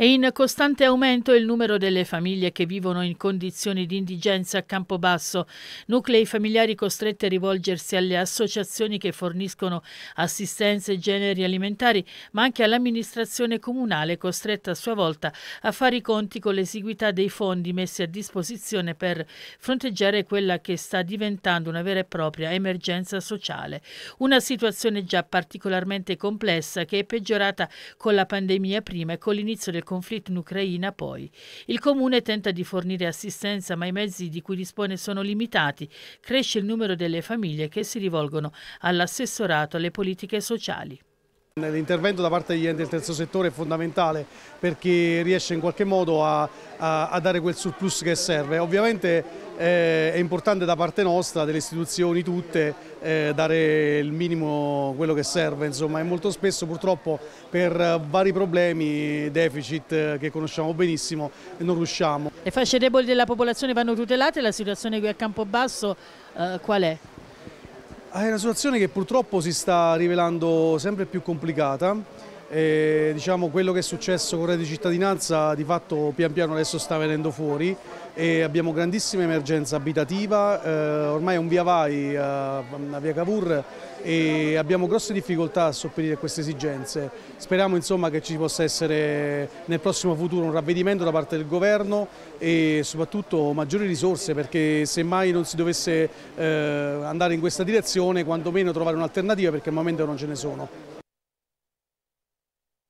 È in costante aumento il numero delle famiglie che vivono in condizioni di indigenza a Campobasso, nuclei familiari costretti a rivolgersi alle associazioni che forniscono assistenze e generi alimentari, ma anche all'amministrazione comunale costretta a sua volta a fare i conti con l'esiguità dei fondi messi a disposizione per fronteggiare quella che sta diventando una vera e propria emergenza sociale. Una situazione già particolarmente complessa che è peggiorata con la pandemia prima e con l'inizio del conflitto in Ucraina, poi. Il comune tenta di fornire assistenza, ma i mezzi di cui dispone sono limitati. Cresce il numero delle famiglie che si rivolgono all'assessorato alle politiche sociali. L'intervento da parte degli enti del terzo settore è fondamentale perché riesce in qualche modo a, a, a dare quel surplus che serve. Ovviamente eh, è importante da parte nostra, delle istituzioni tutte, eh, dare il minimo quello che serve, insomma, e molto spesso purtroppo per vari problemi, deficit eh, che conosciamo benissimo, non riusciamo. Le fasce deboli della popolazione vanno tutelate, la situazione qui a Campobasso eh, qual è? Ah, è una situazione che purtroppo si sta rivelando sempre più complicata e, diciamo, quello che è successo con Rete Cittadinanza di fatto pian piano adesso sta venendo fuori e abbiamo grandissima emergenza abitativa, eh, ormai è un via vai a, eh, a via Cavour e abbiamo grosse difficoltà a sopperire a queste esigenze. Speriamo insomma, che ci possa essere nel prossimo futuro un ravvedimento da parte del governo e soprattutto maggiori risorse perché se mai non si dovesse eh, andare in questa direzione quantomeno trovare un'alternativa perché al momento non ce ne sono.